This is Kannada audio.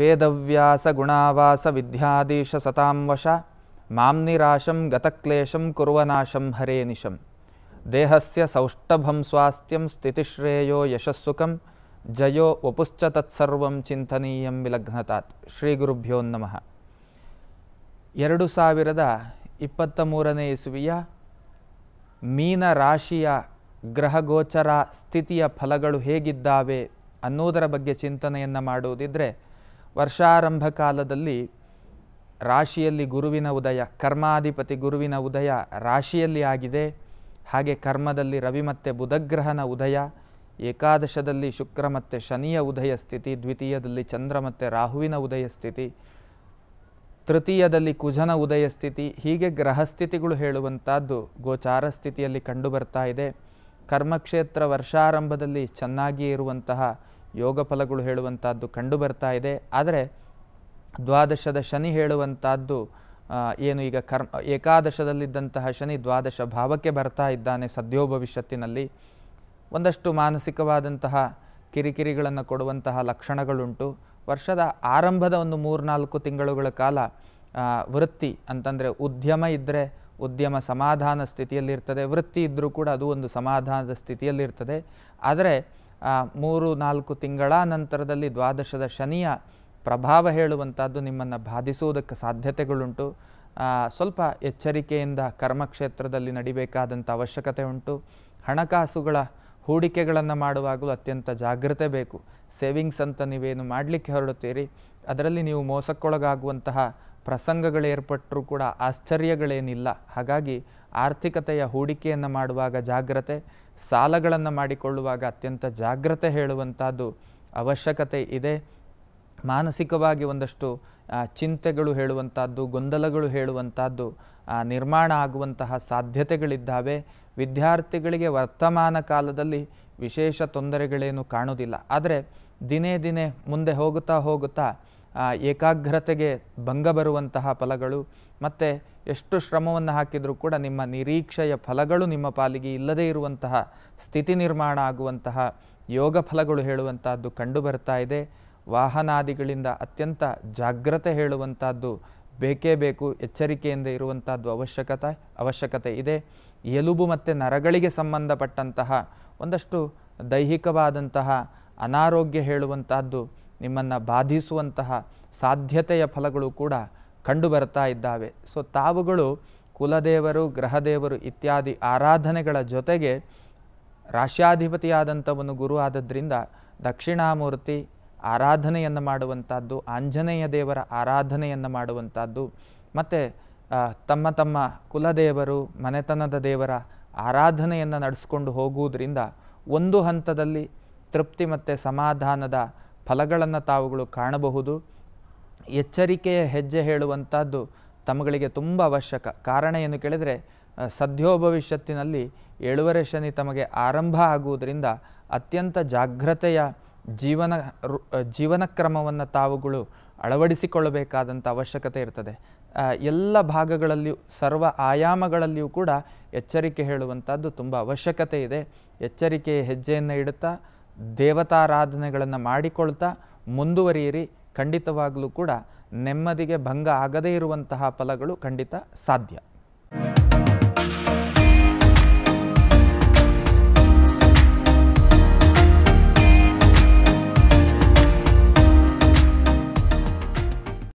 ವೇದವ್ಯಾಸ ಗುಣಾವಾಸ ವಿದ್ಯಾದೀಶ ಸತಾಂವಶ ನಿರಾಶಂ ಗತಕ್ಲೇಶಂ ಕುರುವನಾಶಂ ಹರೇ ನಿಶಂ ದೇಹಸ್ಯ ಸೌಷ್ಠಭಂ ಸ್ವಾಸ್ಥ್ಯಂ ಸ್ಥಿತಿಶ್ರೇಯೋ ಯಶಸ್ಸುಖಂ ಜಯೋ ವಪುಶ್ಚ ತತ್ಸರ್ವಂ ಚಿಂತನೀಯಂ ವಿಲಗ್ನತಾತ್ ಶ್ರೀ ಗುರುಭ್ಯೋ ನಮಃ ಎರಡು ಸಾವಿರದ ಇಪ್ಪತ್ತ ಮೂರನೇ ಇಸುವಿಯ ಮೀನ ರಾಶಿಯ ಗ್ರಹಗೋಚರ ಸ್ಥಿತಿಯ ಫಲಗಳು ಹೇಗಿದ್ದಾವೆ ಅನ್ನೋದರ ಬಗ್ಗೆ ಚಿಂತನೆಯನ್ನು ಮಾಡುವುದಿದ್ದರೆ ವರ್ಷಾರಂಭ ಕಾಲದಲ್ಲಿ ರಾಶಿಯಲ್ಲಿ ಗುರುವಿನ ಉದಯ ಕರ್ಮಾಧಿಪತಿ ಗುರುವಿನ ಉದಯ ರಾಶಿಯಲ್ಲಿ ಆಗಿದೆ ಹಾಗೆ ಕರ್ಮದಲ್ಲಿ ರವಿ ಮತ್ತು ಬುಧಗ್ರಹನ ಉದಯ ಏಕಾದಶದಲ್ಲಿ ಶುಕ್ರ ಮತ್ತು ಶನಿಯ ಉದಯ ಸ್ಥಿತಿ ದ್ವಿತೀಯದಲ್ಲಿ ಚಂದ್ರ ಮತ್ತು ರಾಹುವಿನ ಉದಯ ಸ್ಥಿತಿ ತೃತೀಯದಲ್ಲಿ ಕುಜನ ಉದಯ ಸ್ಥಿತಿ ಹೀಗೆ ಗ್ರಹಸ್ಥಿತಿಗಳು ಹೇಳುವಂಥದ್ದು ಗೋಚಾರ ಸ್ಥಿತಿಯಲ್ಲಿ ಕಂಡುಬರ್ತಾ ಇದೆ ಕರ್ಮಕ್ಷೇತ್ರ ವರ್ಷಾರಂಭದಲ್ಲಿ ಚೆನ್ನಾಗಿಯೇ ಇರುವಂತಹ ಯೋಗ ಫಲಗಳು ಹೇಳುವಂಥದ್ದು ಕಂಡು ಬರ್ತಾ ಇದೆ ಆದರೆ ದ್ವಾದಶದ ಶನಿ ಹೇಳುವಂಥದ್ದು ಏನು ಈಗ ಕರ್ಮ ಏಕಾದಶದಲ್ಲಿದ್ದಂತಹ ಶನಿ ದ್ವಾದಶ ಭಾವಕ್ಕೆ ಬರ್ತಾ ಇದ್ದಾನೆ ಸದ್ಯೋ ಭವಿಷ್ಯತ್ತಿನಲ್ಲಿ ಒಂದಷ್ಟು ಮಾನಸಿಕವಾದಂತಹ ಕಿರಿಕಿರಿಗಳನ್ನು ಕೊಡುವಂತಹ ಲಕ್ಷಣಗಳುಂಟು ವರ್ಷದ ಆರಂಭದ ಒಂದು ಮೂರ್ನಾಲ್ಕು ತಿಂಗಳುಗಳ ಕಾಲ ವೃತ್ತಿ ಅಂತಂದರೆ ಉದ್ಯಮ ಇದ್ದರೆ ಉದ್ಯಮ ಸಮಾಧಾನ ಸ್ಥಿತಿಯಲ್ಲಿರ್ತದೆ ವೃತ್ತಿ ಇದ್ದರೂ ಕೂಡ ಅದು ಒಂದು ಸಮಾಧಾನದ ಸ್ಥಿತಿಯಲ್ಲಿರ್ತದೆ ಆದರೆ ಮೂರು ನಾಲ್ಕು ತಿಂಗಳ ನಂತರದಲ್ಲಿ ದ್ವಾದಶದ ಶನಿಯ ಪ್ರಭಾವ ಹೇಳುವಂಥದ್ದು ನಿಮ್ಮನ್ನು ಬಾಧಿಸುವುದಕ್ಕೆ ಸಾಧ್ಯತೆಗಳುಂಟು ಸ್ವಲ್ಪ ಎಚ್ಚರಿಕೆಯಿಂದ ಕರ್ಮಕ್ಷೇತ್ರದಲ್ಲಿ ನಡಿಬೇಕಾದಂಥ ಅವಶ್ಯಕತೆ ಉಂಟು ಹಣಕಾಸುಗಳ ಹೂಡಿಕೆಗಳನ್ನು ಮಾಡುವಾಗಲೂ ಅತ್ಯಂತ ಜಾಗ್ರತೆ ಬೇಕು ಸೇವಿಂಗ್ಸ್ ಅಂತ ನೀವೇನು ಮಾಡಲಿಕ್ಕೆ ಹೊರಡುತ್ತೀರಿ ಅದರಲ್ಲಿ ನೀವು ಮೋಸಕ್ಕೊಳಗಾಗುವಂತಹ ಪ್ರಸಂಗಗಳೇರ್ಪಟ್ಟರೂ ಕೂಡ ಆಶ್ಚರ್ಯಗಳೇನಿಲ್ಲ ಹಾಗಾಗಿ ಆರ್ಥಿಕತೆಯ ಹೂಡಿಕೆಯನ್ನು ಮಾಡುವಾಗ ಜಾಗ್ರತೆ ಸಾಲಗಳನ್ನು ಮಾಡಿಕೊಳ್ಳುವಾಗ ಅತ್ಯಂತ ಜಾಗ್ರತೆ ಹೇಳುವಂಥದ್ದು ಅವಶ್ಯಕತೆ ಇದೆ ಮಾನಸಿಕವಾಗಿ ಒಂದಷ್ಟು ಚಿಂತೆಗಳು ಹೇಳುವಂಥದ್ದು ಗೊಂದಲಗಳು ಹೇಳುವಂಥದ್ದು ನಿರ್ಮಾಣ ಆಗುವಂತಹ ಸಾಧ್ಯತೆಗಳಿದ್ದಾವೆ ವಿದ್ಯಾರ್ಥಿಗಳಿಗೆ ವರ್ತಮಾನ ಕಾಲದಲ್ಲಿ ವಿಶೇಷ ತೊಂದರೆಗಳೇನು ಕಾಣೋದಿಲ್ಲ ಆದರೆ ದಿನೇ ದಿನೇ ಮುಂದೆ ಹೋಗುತ್ತಾ ಹೋಗುತ್ತಾ ಏಕಾಗ್ರತೆಗೆ ಭಂಗ ಬರುವಂತಹ ಫಲಗಳು ಮತ್ತು ಎಷ್ಟು ಶ್ರಮವನ್ನು ಹಾಕಿದರೂ ಕೂಡ ನಿಮ್ಮ ನಿರೀಕ್ಷೆಯ ಫಲಗಳು ನಿಮ್ಮ ಪಾಲಿಗೆ ಇಲ್ಲದೇ ಇರುವಂತಹ ಸ್ಥಿತಿ ನಿರ್ಮಾಣ ಆಗುವಂತಹ ಯೋಗ ಫಲಗಳು ಹೇಳುವಂತಹದ್ದು ಕಂಡು ಬರ್ತಾ ಇದೆ ವಾಹನಾದಿಗಳಿಂದ ಅತ್ಯಂತ ಜಾಗ್ರತೆ ಹೇಳುವಂಥದ್ದು ಬೇಕೇ ಬೇಕು ಎಚ್ಚರಿಕೆಯಿಂದ ಇರುವಂಥದ್ದು ಅವಶ್ಯಕತೆ ಅವಶ್ಯಕತೆ ಇದೆ ಎಲುಬು ಮತ್ತು ನರಗಳಿಗೆ ಸಂಬಂಧಪಟ್ಟಂತಹ ಒಂದಷ್ಟು ದೈಹಿಕವಾದಂತಹ ಅನಾರೋಗ್ಯ ಹೇಳುವಂತಹದ್ದು ನಿಮ್ಮನ್ನು ಬಾಧಿಸುವಂತಹ ಸಾಧ್ಯತೆಯ ಫಲಗಳು ಕೂಡ ಕಂಡು ಬರ್ತಾ ಇದ್ದಾವೆ ಸೊ ತಾವುಗಳು ಕುಲದೇವರು ಗ್ರಹದೇವರು ಇತ್ಯಾದಿ ಆರಾಧನೆಗಳ ಜೊತೆಗೆ ರಾಶ್ಯಾಧಿಪತಿಯಾದಂಥವನು ಗುರು ಆದದ್ರಿಂದ ದಕ್ಷಿಣಾಮೂರ್ತಿ ಆರಾಧನೆಯನ್ನು ಮಾಡುವಂಥದ್ದು ಆಂಜನೇಯ ದೇವರ ಆರಾಧನೆಯನ್ನು ಮಾಡುವಂಥದ್ದು ಮತ್ತು ತಮ್ಮ ತಮ್ಮ ಕುಲದೇವರು ಮನೆತನದ ದೇವರ ಆರಾಧನೆಯನ್ನು ನಡೆಸ್ಕೊಂಡು ಹೋಗುವುದರಿಂದ ಒಂದು ಹಂತದಲ್ಲಿ ತೃಪ್ತಿ ಮತ್ತು ಸಮಾಧಾನದ ಫಲಗಳನ್ನು ತಾವುಗಳು ಕಾಣಬಹುದು ಎಚ್ಚರಿಕೆಯ ಹೆಜ್ಜೆ ಹೇಳುವಂಥದ್ದು ತಮಗಳಿಗೆ ತುಂಬ ಅವಶ್ಯಕ ಕಾರಣ ಏನು ಕೇಳಿದರೆ ಸದ್ಯೋ ಭವಿಷ್ಯತ್ತಿನಲ್ಲಿ ಏಳುವರೆ ಶನಿ ತಮಗೆ ಆರಂಭ ಆಗುವುದರಿಂದ ಅತ್ಯಂತ ಜಾಗ್ರತೆಯ ಜೀವನ ಜೀವನ ಕ್ರಮವನ್ನು ತಾವುಗಳು ಅಳವಡಿಸಿಕೊಳ್ಳಬೇಕಾದಂಥ ಅವಶ್ಯಕತೆ ಇರ್ತದೆ ಎಲ್ಲ ಭಾಗಗಳಲ್ಲಿಯೂ ಸರ್ವ ಆಯಾಮಗಳಲ್ಲಿಯೂ ಕೂಡ ಎಚ್ಚರಿಕೆ ಹೇಳುವಂಥದ್ದು ತುಂಬ ಅವಶ್ಯಕತೆ ಇದೆ ಎಚ್ಚರಿಕೆಯ ಹೆಜ್ಜೆಯನ್ನು ಇಡುತ್ತಾ ದೇವತಾರಾಧನೆಗಳನ್ನು ಮಾಡಿಕೊಳ್ತಾ ಮುಂದುವರಿಯಿರಿ ಖಂಡಿತವಾಗಲೂ ಕೂಡ ನೆಮ್ಮದಿಗೆ ಭಂಗ ಆಗದೇ ಇರುವಂತಹ ಫಲಗಳು ಖಂಡಿತ ಸಾಧ್ಯ